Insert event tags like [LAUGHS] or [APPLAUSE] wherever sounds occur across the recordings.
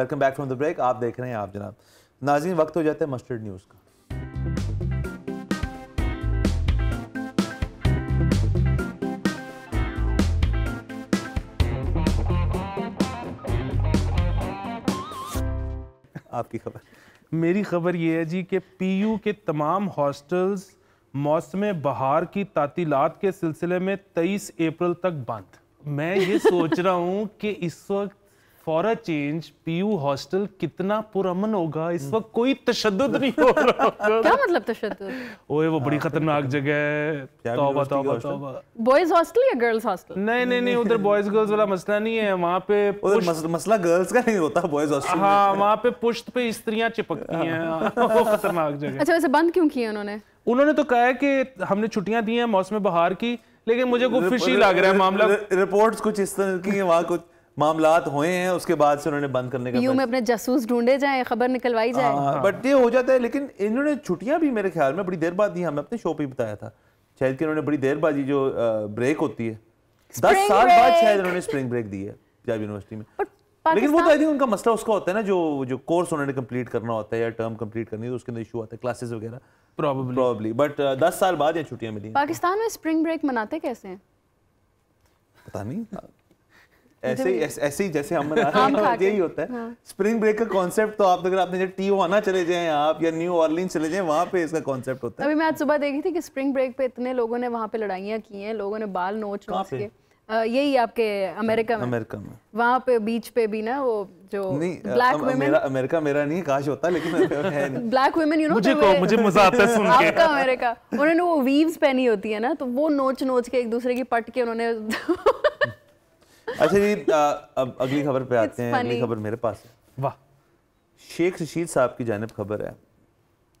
Welcome back from the break आप देख रहे हैं आप जनाब नाजीन वक्त हो जाता है मस्टर्ड न्यूज़ का आपकी खबर मेरी खबर ये है जी कि पीयू के तमाम हॉस्टल्स मौसम बहार की तातीलत के सिलसिले में 23 अप्रैल तक बंद मैं ये [LAUGHS] सोच रहा हूँ कि इस वक्त for a change PU hostel कितना पुरमन होगा इस वक्त हम्म। कोई तशद नहीं हो रहा क्या मतलब तशद ओए वो बड़ी हाँ, खतरनाक जगह है तौबा तौबा तौबा बॉयज हॉस्टल या गर्ल्स हॉस्टल नहीं नहीं नहीं उधर बॉयज गर्ल्स वाला मसला नहीं है वहाँ पे उधर मसला गर्ल्स का नहीं होता बॉयज हॉस्टल हाँ वहाँ पे पुश्त पे स्त्रियाँ चिपकती हैं [LAUGHS] वो खतरनाक जगह अच्छा वैसे बंद क्यों किया उन्होंने उन्होंने तो कहा है कि हमने छुट्टियां दी हैं मौसम बहार की लेकिन मुझे कुछ फिशी लग रहा है मामला रिपोर्ट्स कुछ इस तरह की वहाँ कुछ मामला हुए हैं उसके बाद से उन्होंने बंद करने का यू में अपने जासूस ढूंढे जाए खबर निकलवाई जाए बट हाँ, हाँ। ये हो जाता है लेकिन इन्होंने छुट्टियां भी मेरे ख्याल में बड़ी देर बाद दी हमें अपने शो पे बताया था शायद कि उन्होंने बड़ी देर बाद जो ब्रेक होती है दस साल बाद शायद उन्होंने स्प्रिंग ब्रेक दी है पंजाब यूनिवर्सिटी में लेकिन वो तो आई थिंक उनका मसला उसका होता है ना जो जो कोर्स उन्होंने कंप्लीट करना होता है या टर्म कंप्लीट करनी है तो उसके अंदर इशू आता है क्लासेस वगैरह प्रॉब्लम प्रॉब्लम बट दस साल बाद या छुट्टियां मिली पाकिस्तान में स्प्रिंग ब्रेक मनाते कैसे हैं पता नहीं ऐसे ऐसे ही जैसे हम [LAUGHS] यही होता है स्प्रिंग हाँ। ब्रेक का कॉन्सेप्ट तो आप अगर आपने जब टीओ आना चले जाएं आप या न्यू ऑर्लिन चले जाएं वहाँ पे इसका कॉन्सेप्ट होता है अभी मैं आज सुबह देखी थी कि स्प्रिंग ब्रेक पे इतने लोगों ने वहाँ पे लड़ाइयाँ की हैं लोगों ने बाल नोच नोच के यही आपके अमेरिका में अमेरिका में वहाँ पे बीच पे भी ना वो जो ब्लैक वुमेन मेरा अमेरिका मेरा नहीं काश होता लेकिन ब्लैक वुमेन यू नो मुझे तो मुझे मजा आता है सुन के आपका अमेरिका उन्होंने वो वीव्स पहनी होती है ना तो वो नोच नोच के एक दूसरे की पट के उन्होंने अच्छा जी अब अगली खबर पे आते हैं अगली खबर मेरे पास है वाह शेख रशीद साहब की जानब खबर है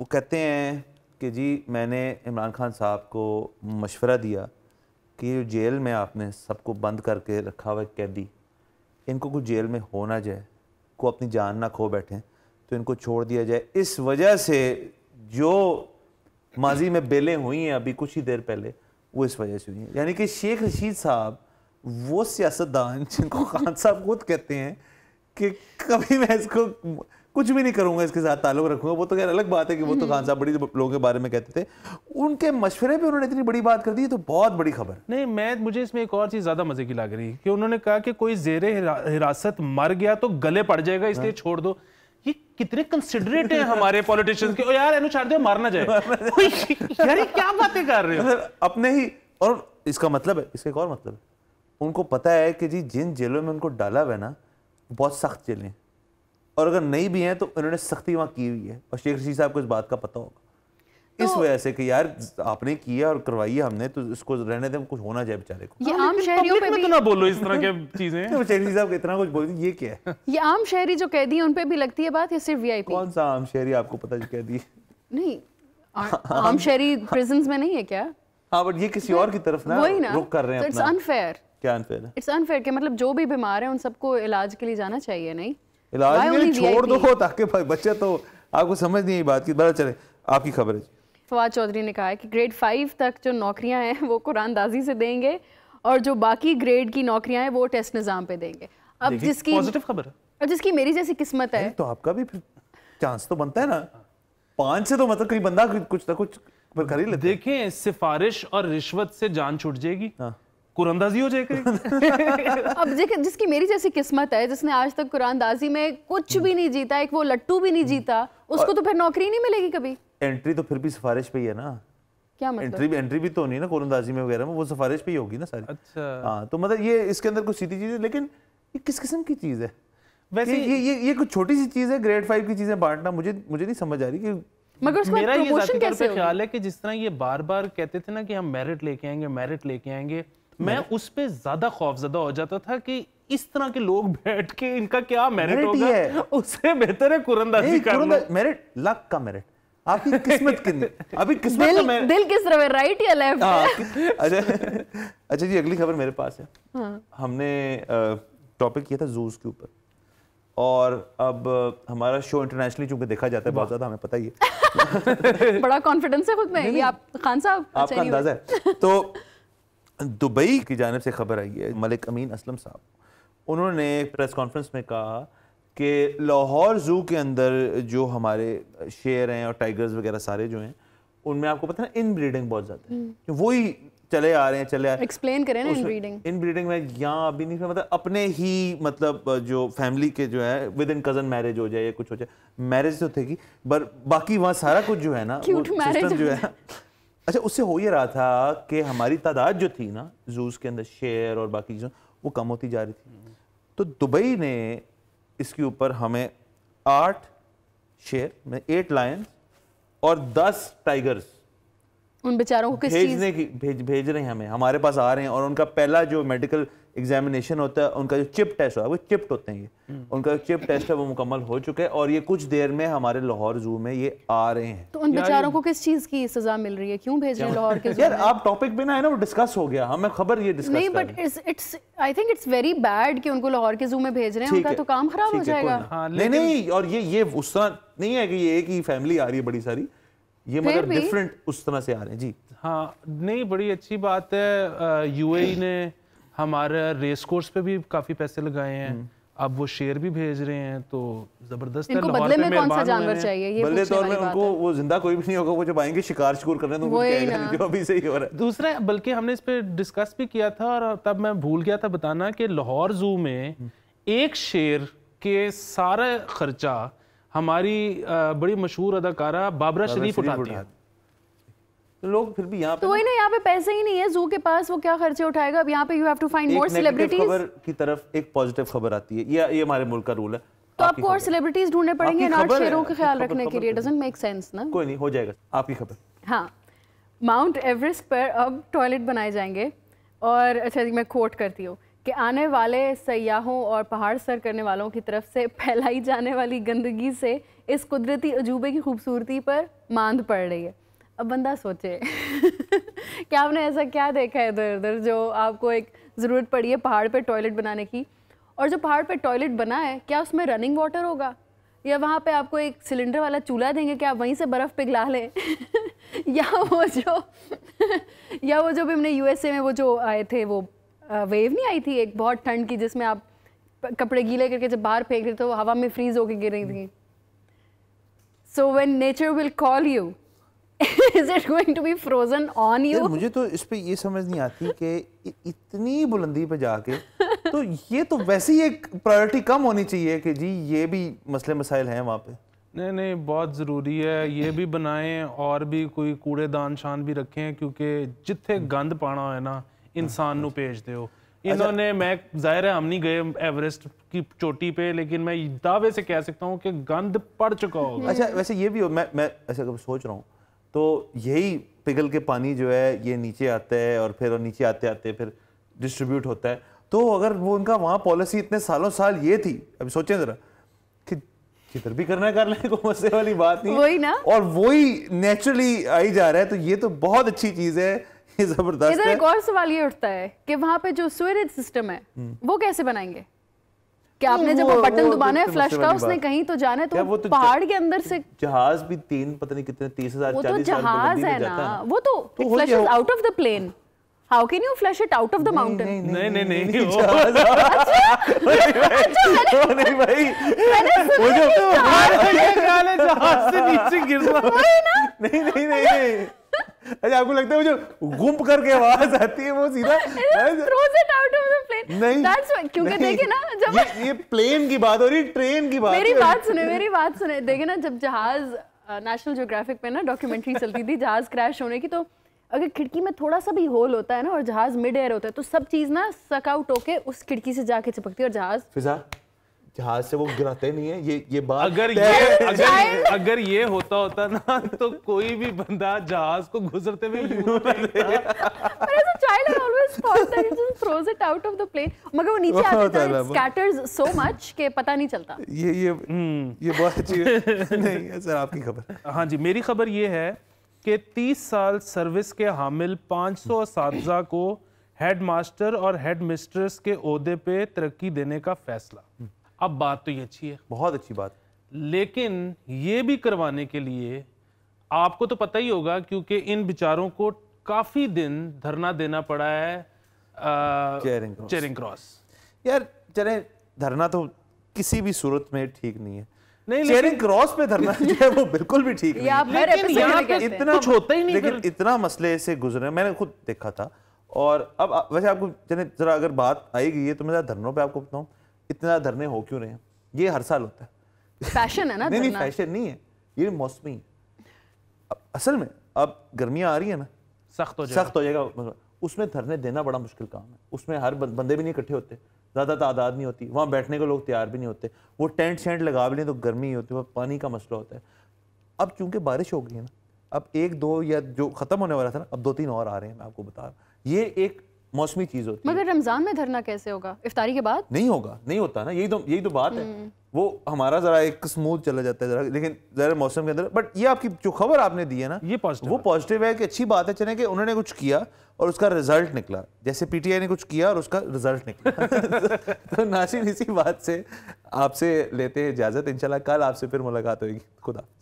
वो कहते हैं कि जी मैंने इमरान खान साहब को मशवरा दिया कि जेल में आपने सबको बंद करके रखा हुआ कैदी इनको कुछ जेल में हो ना जाए को अपनी जान ना खो बैठे तो इनको छोड़ दिया जाए इस वजह से जो माजी में बेलें हुई हैं अभी कुछ ही देर पहले वो इस वजह से हुई हैं यानी कि शेख रशीद साहब वो सियासतदान जिनको खान साहब खुद कहते हैं कि कभी मैं इसको कुछ भी नहीं करूंगा इसके साथ ताल्लुक रखूंगा वो तो खैर अलग बात है कि वो तो खान साहब बड़ी लोगों के बारे में कहते थे उनके मशवरे पे उन्होंने इतनी बड़ी बात कर दी तो बहुत बड़ी खबर नहीं मैं मुझे इसमें एक और चीज़ ज़्यादा मज़े की लग रही कि उन्होंने कहा कि कोई जेर हिरासत मर गया तो गले पड़ जाएगा इसलिए हाँ। छोड़ दो ये कितने कंसिडरेट हैं हमारे पॉलिटिशियंस [LAUGHS] के ओ यार एनू छाड़ मारना जाए [LAUGHS] [LAUGHS] यार ये क्या बातें कर रहे हो मतलब अपने ही और इसका मतलब है इसका एक और मतलब है उनको पता है कि जी जिन जेलों में उनको डाला हुआ है ना बहुत सख्त जेलें और अगर नहीं भी हैं तो इन्होंने सख्ती वहाँ की हुई है और शेख रशीद साहब को इस बात का पता होगा तो इस वजह से कि यार आपने किया और करवाई हमने तो इसको रहने दें कुछ होना चाहिए बेचारे को ये हाँ, आम शहरियों पे भी तो ना बोलो इस तरह के चीजें [LAUGHS] तो शेख रशीद साहब इतना कुछ बोल ये क्या है ये आम शहरी जो कैदी है उन पे भी लगती है बात या सिर्फ वीआईपी कौन सा आम शहरी आपको पता जो कैदी नहीं आम शहरी प्रिजन्स में नहीं है क्या हाँ बट ये किसी और की तरफ ना रुक कर रहे हैं अपना इट्स अनफेयर क्या अनफेयर है इट्स अनफेयर कि मतलब जो भी बीमार है उन सबको इलाज के लिए जाना चाहिए नहीं इलाज के लिए छोड़ दो ताकि बच्चे तो आपको समझ नहीं बात की बड़ा चले आपकी खबर है फवाद चौधरी ने कहा है कि ग्रेड फाइव तक जो नौकरियां हैं वो कुरानदाजी से देंगे और जो बाकी ग्रेड की नौकरियां हैं वो टेस्ट निज़ाम पे देंगे अब जिसकी पॉजिटिव खबर है जिसकी मेरी जैसी किस्मत है तो आपका भी चांस तो बनता है ना पांच से तो मतलब कोई बंदा कुछ ना कुछ कर ही देखें सिफारिश और रिश्वत से जान छूट जाएगी हाँ। कुरानदाजी हो जाएगी [LAUGHS] अब देखिए जिसकी मेरी जैसी किस्मत है जिसने आज तक कुरानदाजी में कुछ भी नहीं जीता एक वो लट्टू भी नहीं जीता हम्म। उसको तो फिर नौकरी नहीं मिलेगी कभी एंट्री तो फिर भी सिफारिश पे ही है ना क्या मतलब एंट्री भी एंट्री भी तो नहीं ना कुरानदाजी में वगैरह में वो सिफारिश पे ही होगी ना सारी अच्छा हाँ तो मतलब ये इसके अंदर कुछ सीधी चीज़ है लेकिन ये किस किस्म की चीज़ है वैसे ये ये ये कुछ छोटी सी चीज़ है ग्रेड फाइव की चीज़ें बांटना मुझे मुझे नहीं समझ आ रही कि मगर मेरा ये ख्याल है कि जिस तरह ये बार बार कहते थे ना कि हम मेरिट लेके आएंगे मेरिट लेके आएंगे मैं उस पर ज्यादा खौफजदा हो जाता था कि इस तरह के लोग बैठ के इनका क्या मेरिट होगा है। उससे बेहतर है कुरंदाजी का मेरिट लक का मेरिट आपकी किस्मत कितनी अभी [LAUGHS] किस्मत दिल, मेरे... दिल किस तरफ राइट या लेफ्ट हाँ, अच्छा अच्छा जी अगली खबर मेरे पास है हाँ। हमने टॉपिक किया था जूस के ऊपर और अब हमारा शो इंटरनेशनली चूंकि देखा जाता है बहुत ज्यादा हमें पता ही है [LAUGHS] बड़ा कॉन्फिडेंस है खुद में ये आप खान साहब आपका अच्छा, अंदाजा है तो दुबई की जानब से खबर आई है मलिक अमीन असलम साहब उन्होंने प्रेस कॉन्फ्रेंस में कहा कि लाहौर ज़ू के अंदर जो हमारे शेर हैं और टाइगर्स वगैरह सारे जो हैं उनमें आपको पता ना इन ब्रीडिंग बहुत ज़्यादा है हम्म। वही चले आ रहे हैं चले आ एक्सप्लेन करें ना इन ब्रीडिंग इन ब्रीडिंग में यहाँ अभी नहीं मतलब अपने ही मतलब जो फैमिली के जो है विद इन कजन मैरिज हो जाए या कुछ हो जाए मैरिज तो थेगी बट बाकी वहाँ सारा कुछ जो है ना जो है अच्छा उससे हो ये रहा था कि हमारी तादाद जो थी ना जूस के अंदर शेयर और बाकी चीज़ों वो कम होती जा रही थी तो दुबई ने इसके ऊपर हमें आठ शेर में एट लायंस और दस टाइगर्स उन बेचारों को किस भेजने की भेज भेज रहे हैं हमें हमारे पास आ रहे हैं और उनका पहला जो मेडिकल एग्जामिनेशन होता है उनका जो चिप टेस्ट होता है वो चिप्ट होते हैं ये हम्म। उनका चिप टेस्ट है वो मुकम्मल हो चुका है और ये कुछ देर में हमारे लाहौर जू में ये आ रहे हैं तो उन बेचारों को किस चीज़ की सजा मिल रही है क्यों भेज रहे हैं लाहौर के [LAUGHS] यार आप टॉपिक भी ना है ना वो डिस्कस हो गया हमें खबर ये डिस्कस नहीं but it's I think it's very bad कि उनको लाहौर के जू में भेज रहे हैं उनका तो काम खराब हो जाएगा हाँ, नहीं नहीं और ये ये उस तरह नहीं है कि ये एक ही फैमिली आ रही है बड़ी सारी ये मगर डिफरेंट उस तरह से आ रहे हैं जी हाँ नहीं बड़ी अच्छी बात है यूएई e [CLEARS THROAT] ने हमारे रेस कोर्स पे भी काफी पैसे लगाए हैं हम्म। अब वो शेर भी भेज रहे हैं तो जबरदस्त है बदले में कौन सा जानवर चाहिए ये बदले तौर में उनको वो जिंदा कोई भी नहीं होगा वो जब आएंगे शिकार शिकूर करने तो [LAUGHS] जो अभी से ही हो रहा है दूसरा बल्कि हमने इस पर डिस्कस भी किया था और तब मैं भूल गया था बताना कि लाहौर जू में हम्म। एक शेर के सारा खर्चा हमारी बड़ी मशहूर अदाकारा बाबरा शरीफ उठाती है लोग फिर भी यहाँ तो वही ना यहाँ पे पैसे ही नहीं है जू के पास वो क्या खर्चे उठाएगा अब यहाँ पे you have to find more celebrities खबर की तरफ एक पॉजिटिव खबर आती है ये ये हमारे मुल्क का रूल है तो आपको और सेलिब्रिटीज ढूंढने पड़ेंगे नॉट शेरों का ख्याल रखने के लिए डजंट मेक सेंस ना कोई नहीं हो जाएगा आपकी खबर हाँ माउंट एवरेस्ट पर अब टॉयलेट बनाए जाएंगे और अच्छा मैं कोट करती हूँ कि आने वाले सयाहों और पहाड़ सर करने वालों की तरफ से फैलाई जाने वाली गंदगी से इस कुदरती अजूबे की खूबसूरती पर मांद पड़ रही है अब बंदा सोचे [LAUGHS] क्या आपने ऐसा क्या देखा है इधर उधर जो आपको एक ज़रूरत पड़ी है पहाड़ पर टॉयलेट बनाने की और जो पहाड़ पर टॉयलेट बना है क्या उसमें रनिंग वाटर होगा या वहाँ पे आपको एक सिलेंडर वाला चूल्हा देंगे कि आप वहीं से बर्फ़ पिघला लें [LAUGHS] या वो जो [LAUGHS] या वो जो भी हमने यूएसए में वो जो आए थे वो वेव नहीं आई थी एक बहुत ठंड की जिसमें आप कपड़े गीले करके जब बाहर फेंक रहे तो हवा में फ्रीज होके गिर रही थी so when nature will call you is it going to be frozen on you मुझे तो इस पर ये समझ नहीं आती कि इतनी बुलंदी पर जाके तो ये तो वैसे ही एक प्रायोरिटी कम होनी चाहिए कि जी ये भी मसले मसाइल हैं वहाँ पे नहीं नहीं बहुत ज़रूरी है ये भी बनाएं और भी कोई कूड़ेदान शान भी रखें क्योंकि जिथे गंद पाना है ना इंसान ਨੂੰ भेज ਦਿਓ इन्होंने मैं जाहिर है हम नहीं गए एवरेस्ट की चोटी पे लेकिन मैं दावे से कह सकता हूँ कि गंद पड़ चुका हम्म। होगा अच्छा वैसे ये भी हो मैं मैं ऐसे कभी सोच रहा हूँ तो यही पिघल के पानी जो है ये नीचे आता है और फिर और नीचे आते आते फिर डिस्ट्रीब्यूट होता है तो अगर वो उनका वहाँ पॉलिसी इतने सालों साल ये थी अभी सोचें ज़रा किधर भी करना कर लेको [LAUGHS] कोई मसले वाली बात नहीं वही ना और वही नेचुरली आई जा रहा है तो ये तो बहुत अच्छी चीज़ है [LAUGHS] जबरदस्त इधर एक और सवाल ये उठता है कि वहां पे जो सुरेज सिस्टम है हम्म। वो कैसे बनाएंगे कि आपने जब बटन दबाना है फ्लश का उसने कहीं तो जाना है तो, तो पहाड़ के अंदर से जहाज भी तीन पता नहीं कितने तीस हजार वो तो जहाज है ना वो तो flush out of the plane how can you flush it out of the mountain नहीं नहीं नहीं वो नहीं भाई वो जो [LAUGHS] जहाज से नीचे गिरना नहीं नहीं नहीं आज आपको लगता है मुझे जो करके आवाज आती है वो सीधा प्लेन [LAUGHS] नहीं क्योंकि देखिए ना जब ये, ये प्लेन की बात हो रही ट्रेन की बात मेरी बात सुने मेरी बात सुने देखिए ना जब जहाज नेशनल ज्योग्राफिक पे ना डॉक्यूमेंट्री चलती थी जहाज क्रैश होने की तो अगर खिड़की में थोड़ा सा भी होल होता है ना और जहाज मिड एयर होता है तो सब चीज ना सकआउट होके उस खिड़की से जाके चिपकती है और जहाज फिजा जहाज से वो गिराते नहीं है ये ये बात अगर ये अगर अगर ये होता होता ना तो कोई भी बंदा जहाज को गुजरते हुए नहीं आपकी खबर हाँ जी मेरी खबर ये है साल सर्विस के हामिल सौ मास्टर और हेड मिस्ट्रेस के पे तरक्की देने का फैसला अब बात तो ये अच्छी है बहुत अच्छी बात लेकिन ये भी करवाने के लिए आपको तो पता ही होगा क्योंकि इन बिचारों को काफी दिन धरना देना पड़ा है चेरिंग क्रॉस यार चले धरना तो किसी भी सूरत में ठीक नहीं है नहीं चेरिंग क्रॉस पे धरना जो है वो बिल्कुल भी ठीक नहीं है इतना लेकिन इतना मसले से गुजरे मैंने खुद देखा था और अब वैसे आपको जरा अगर बात आई गई है तो मैं धरनों पे आपको बताऊँ इतना धरने हो क्यों रहे हैं ये हर साल होता है फैशन है ना नहीं नहीं फैशन नहीं है ये मौसमी असल में अब गर्मियाँ आ रही है ना सख्त हो सख्त हो जाएगा उसमें धरने देना बड़ा मुश्किल काम है उसमें हर बंदे भी नहीं इकट्ठे होते ज़्यादा तादाद नहीं होती वहाँ बैठने के लोग तैयार भी नहीं होते वो टेंट शेंट लगा भी लें तो गर्मी ही होती है पानी का मसला होता है अब चूंकि बारिश हो गई है ना अब एक दो या जो ख़त्म होने वाला था ना अब दो तीन और आ रहे हैं मैं आपको बता रहा हूँ ये एक मौसमी चीज़ होती मगर है मगर रमज़ान में धरना कैसे होगा इफ्तारी के बाद नहीं होगा नहीं होता ना यही तो यही तो बात है हम्म। वो हमारा ज़रा एक स्मूथ चला जाता है ज़रा लेकिन ज़रा मौसम के अंदर बट ये आपकी जो खबर आपने दी है ना ये पॉजिटिव वो पॉजिटिव है कि अच्छी बात है चले कि उन्होंने कुछ किया और उसका रिजल्ट निकला जैसे पीटीआई ने कुछ किया और उसका रिजल्ट निकला [LAUGHS] तो नासिर इसी बात से आपसे लेते हैं इजाज़त इनशाला कल आपसे फिर मुलाकात होगी खुदा